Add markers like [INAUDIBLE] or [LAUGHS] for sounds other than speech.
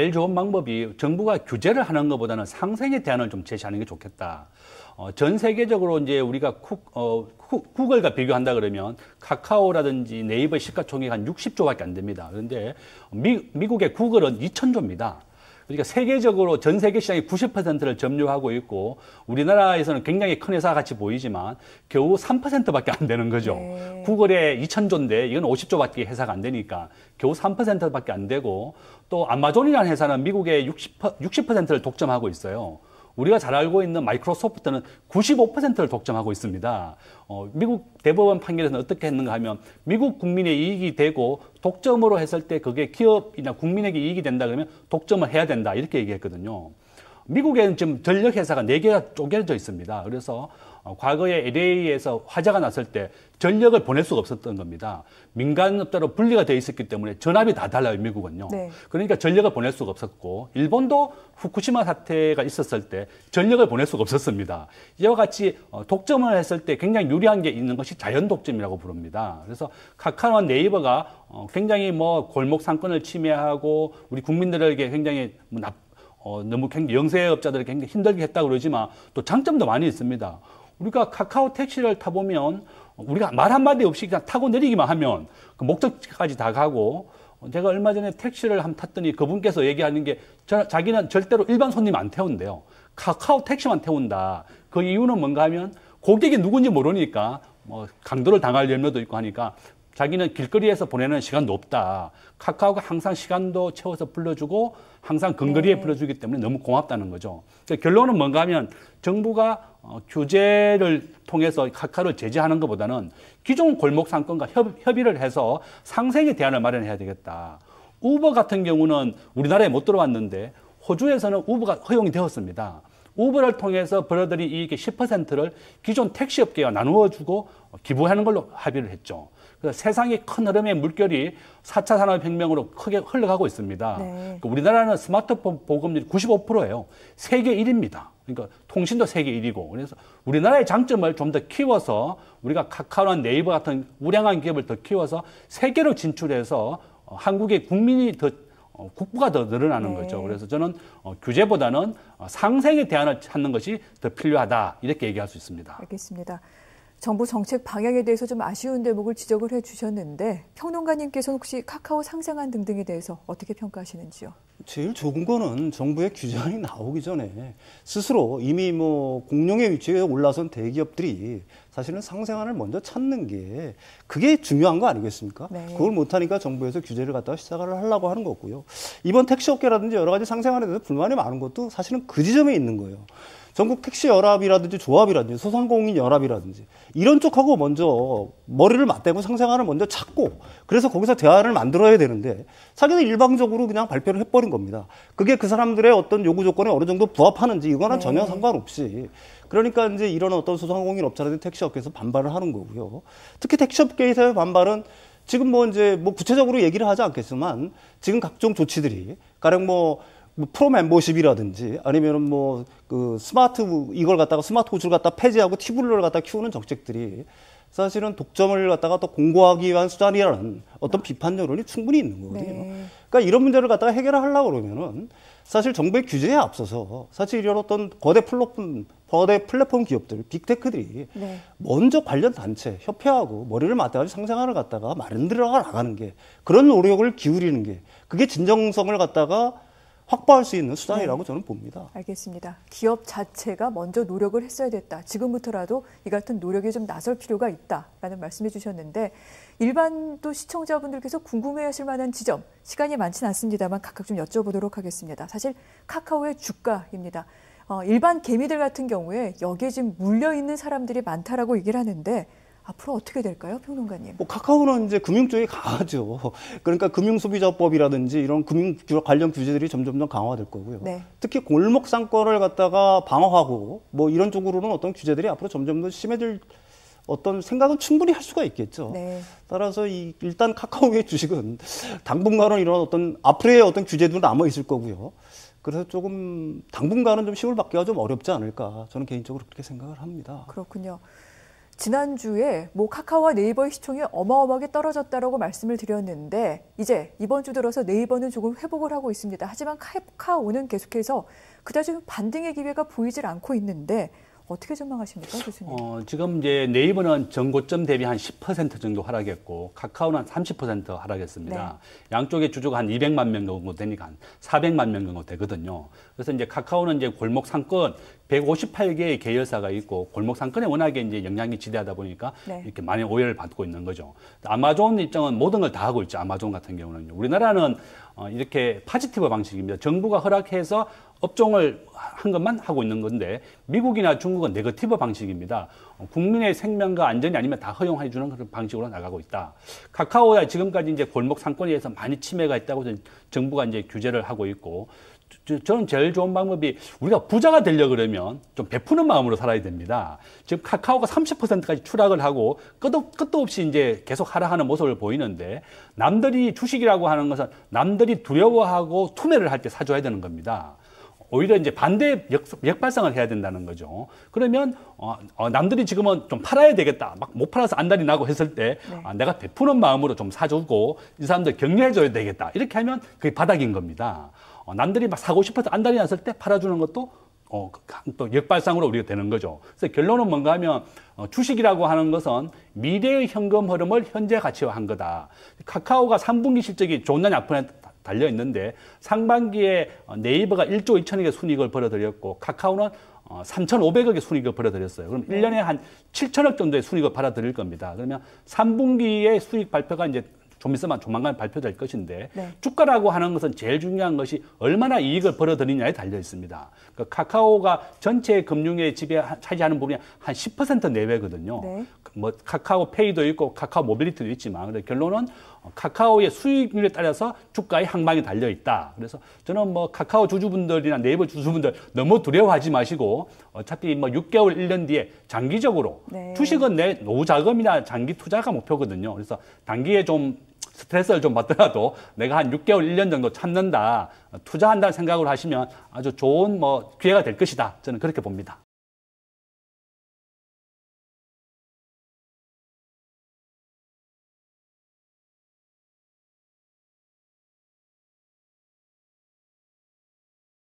제일 좋은 방법이 정부가 규제를 하는 것보다는 상생에 대안을 좀 제시하는 게 좋겠다. 어, 전 세계적으로 이제 우리가 쿡, 어, 구글과 비교한다 그러면 카카오라든지 네이버 시가총액 한 60조밖에 안 됩니다. 그런데 미, 미국의 구글은 2천조입니다. 그러니까 세계적으로 전 세계 시장의 90%를 점유하고 있고 우리나라에서는 굉장히 큰 회사 같이 보이지만 겨우 3%밖에 안 되는 거죠. 네. 구글에 2천조인데 이건 50조밖에 회사가 안 되니까 겨우 3%밖에 안 되고 또 아마존이라는 회사는 미국의 60%, 60%를 독점하고 있어요. 우리가 잘 알고 있는 마이크로소프트는 95%를 독점하고 있습니다. 어, 미국 대법원 판결에서는 어떻게 했는가 하면 미국 국민의 이익이 되고 독점으로 했을 때 그게 기업이나 국민에게 이익이 된다 그러면 독점을 해야 된다 이렇게 얘기했거든요. 미국에는 지금 전력 회사가 네개가 쪼개져 있습니다. 그래서 어, 과거에 LA에서 화재가 났을 때 전력을 보낼 수가 없었던 겁니다. 민간업자로 분리가 되어 있었기 때문에 전압이 다 달라요, 미국은요. 네. 그러니까 전력을 보낼 수가 없었고, 일본도 후쿠시마 사태가 있었을 때 전력을 보낼 수가 없었습니다. 이와 같이 어, 독점을 했을 때 굉장히 유리한 게 있는 것이 자연 독점이라고 부릅니다. 그래서 카카오와 네이버가 어, 굉장히 뭐 골목 상권을 침해하고 우리 국민들에게 굉장히 뭐 나쁜 어, 너무 영세업자들을 굉장히 힘들게 했다 그러지만 또 장점도 많이 있습니다. 우리가 카카오 택시를 타보면 우리가 말 한마디 없이 그냥 타고 내리기만 하면 그 목적지까지 다 가고 제가 얼마 전에 택시를 한 탔더니 그분께서 얘기하는 게 저, 자기는 절대로 일반 손님 안 태운대요. 카카오 택시만 태운다. 그 이유는 뭔가 하면 고객이 누군지 모르니까 뭐 강도를 당할 염려도 있고 하니까 자기는 길거리에서 보내는 시간도 없다. 카카오가 항상 시간도 채워서 불러주고 항상 근거리에 네. 불러주기 때문에 너무 고맙다는 거죠. 그러니까 결론은 뭔가 하면 정부가 어, 규제를 통해서 카카오를 제재하는 것보다는 기존 골목 상권과 협, 협의를 해서 상생의 대안을 마련해야 되겠다. 우버 같은 경우는 우리나라에 못 들어왔는데 호주에서는 우버가 허용이 되었습니다. 우버를 통해서 벌어들인 이익의 10%를 기존 택시업계와 나누어주고 기부하는 걸로 합의를 했죠. 그 세상이큰 흐름의 물결이 4차 산업혁명으로 크게 흘러가고 있습니다. 네. 그러니까 우리나라는 스마트폰 보급률이 95%예요. 세계 1위입니다. 그러니까 통신도 세계 1위고 그래서 우리나라의 장점을 좀 더 키워서 우리가 카카오나 네이버 같은 우량한 기업을 더 키워서 세계로 진출해서 어, 한국의 국민이 더 어, 국부가 더 늘어나는 네. 거죠. 그래서 저는 어, 규제보다는 어, 상생의 대안을 찾는 것이 더 필요하다 이렇게 얘기할 수 있습니다. 알겠습니다. 정부 정책 방향에 대해서 좀 아쉬운 대목을 지적을 해주셨는데 평론가님께서 혹시 카카오 상생안 등등에 대해서 어떻게 평가하시는지요? 제일 좋은 거는 정부의 규정이 나오기 전에 스스로 이미 뭐 공룡의 위치에 올라선 대기업들이 사실은 상생안을 먼저 찾는 게 그게 중요한 거 아니겠습니까? 네. 그걸 못하니까 정부에서 규제를 갖다가 시작을 하려고 하는 거고요. 이번 택시업계라든지 여러 가지 상생안에 대해서 불만이 많은 것도 사실은 그 지점에 있는 거예요. 전국 택시 연합이라든지 조합이라든지 소상공인 연합이라든지 이런 쪽하고 먼저 머리를 맞대고 상생안을 먼저 찾고 그래서 거기서 대화를 만들어야 되는데 자기는 일방적으로 그냥 발표를 해버린 겁니다. 그게 그 사람들의 어떤 요구 조건에 어느 정도 부합하는지 이거는 전혀 네. 상관없이 그러니까 이제 이런 어떤 소상공인 업체라든지 택시업계에서 반발을 하는 거고요. 특히 택시업계에서의 반발은 지금 뭐 이제 뭐 구체적으로 얘기를 하지 않겠지만 지금 각종 조치들이 가령 뭐뭐 프로 멤버십이라든지 아니면은 뭐 그 스마트 이걸 갖다가 스마트 호주를 갖다 폐지하고 티블러를 갖다 키우는 정책들이 사실은 독점을 갖다가 또 공고하기 위한 수단이라는 어떤 비판 여론이 충분히 있는 거거든요. 네. 그러니까 이런 문제를 갖다가 해결을 하려고 그러면은 사실 정부의 규제에 앞서서 사실 이런 어떤 거대 플랫폼, 거대 플랫폼 기업들, 빅테크들이 네. 먼저 관련 단체 협회하고 머리를 맞대가지고 상생안을 갖다가 마련들어 나가는 게 그런 노력을 기울이는 게 그게 진정성을 갖다가 확보할 수 있는 수단이라고 네. 저는 봅니다. 알겠습니다. 기업 자체가 먼저 노력을 했어야 됐다. 지금부터라도 이 같은 노력에 좀 나설 필요가 있다라는 말씀해 주셨는데 일반 또 시청자분들께서 궁금해하실 만한 지점 시간이 많지는 않습니다만 각각 좀 여쭤보도록 하겠습니다. 사실 카카오의 주가입니다. 어, 일반 개미들 같은 경우에 여기에 지금 물려 있는 사람들이 많다라고 얘기를 하는데 앞으로 어떻게 될까요, 평론가님? 뭐 카카오는 이제 금융 쪽이 강하죠. 그러니까 금융소비자법이라든지 이런 금융 관련 규제들이 점점 더 강화될 거고요. 네. 특히 골목 상권을 갖다가 방어하고 뭐 이런 쪽으로는 어떤 규제들이 앞으로 점점 더 심해질 어떤 생각은 충분히 할 수가 있겠죠. 네. 따라서 이 일단 카카오의 [LAUGHS] 주식은 당분간은 이런 어떤 앞으로의 어떤 규제도 남아 있을 거고요. 그래서 조금 당분간은 좀1 0 받기가 좀 어렵지 않을까 저는 개인적으로 그렇게 생각을 합니다. 그렇군요. 지난주에 뭐 카카오와 네이버의 시총이 어마어마하게 떨어졌다라고 말씀을 드렸는데 이제 이번 주 들어서 네이버는 조금 회복을 하고 있습니다. 하지만 카카오는 계속해서 그다지 반등의 기회가 보이질 않고 있는데 어떻게 전망하십니까, 교수님? 어, 지금 이제 네이버는 전고점 대비 한 10% 정도 하락했고 카카오는 한30% 하락했습니다. 네. 양쪽의 주주가 한 200만 명 정도 되니까 한 400만 명 정도 되거든요. 그래서 이제 카카오는 이제 골목 상권 158개의 계열사가 있고 골목 상권에 워낙에 이제 영향이 지대하다 보니까 네. 이렇게 많이 오해를 받고 있는 거죠. 아마존 입장은 모든 걸 다 하고 있죠. 아마존 같은 경우는 우리나라는 어, 이렇게 파지티브 방식입니다. 정부가 허락해서 업종을 한 것만 하고 있는 건데 미국이나 중국은 네거티브 방식입니다. 국민의 생명과 안전이 아니면 다 허용해 주는 그런 방식으로 나가고 있다. 카카오야 지금까지 이제 골목 상권에 의해서 많이 침해가 있다고 정부가 이제 규제를 하고 있고 저는 제일 좋은 방법이 우리가 부자가 되려 그러면 좀 베푸는 마음으로 살아야 됩니다. 지금 카카오가 30%까지 추락을 하고 끝도, 끝도 없이 이제 계속 하락하는 모습을 보이는데 남들이 주식이라고 하는 것은 남들이 두려워하고 투매를 할 때 사줘야 되는 겁니다. 오히려 이제 반대 역, 역발상을 해야 된다는 거죠. 그러면 어, 어, 남들이 지금은 좀 팔아야 되겠다. 막 못 팔아서 안달이 나고 했을 때 네. 아, 내가 베푸는 마음으로 좀 사주고 이 사람들 격려해줘야 되겠다. 이렇게 하면 그게 바닥인 겁니다. 어, 남들이 막 사고 싶어서 안달이 났을 때 팔아주는 것도 어, 그, 또 역발상으로 우리가 되는 거죠. 그래서 결론은 뭔가 하면 어, 주식이라고 하는 것은 미래의 현금 흐름을 현재 가치화한 거다. 카카오가 3분기 실적이 좋나 나쁘냐 달려 있는데 상반기에 어, 네이버가 1조 2천억의 순이익을 벌어들였고 카카오는 어, 3,500억의 순이익을 벌어들였어요. 그럼 네. 1년에 한 7천억 정도의 순이익을 받아들일 겁니다. 그러면 3분기의 수익 발표가 이제 좀 있으면 조만간 발표될 것인데 네. 주가라고 하는 것은 제일 중요한 것이 얼마나 이익을 벌어들이냐에 달려 있습니다. 그 카카오가 전체 금융의 지배 차지하는 부분이 한 10% 내외거든요. 네. 뭐 카카오 페이도 있고 카카오 모빌리티도 있지만 근데 결론은 카카오의 수익률에 따라서 주가의 항망이 달려 있다. 그래서 저는 뭐 카카오 주주분들이나 네이버 주주분들 너무 두려워하지 마시고 어차피 뭐 6개월, 1년 뒤에 장기적으로 네. 주식은 내 노후 자금이나 장기 투자가 목표거든요. 그래서 단기에 좀 스트레스를 좀 받더라도 내가 한 6개월, 1년 정도 참는다, 투자한다는 생각으로 하시면 아주 좋은 뭐 기회가 될 것이다. 저는 그렇게 봅니다.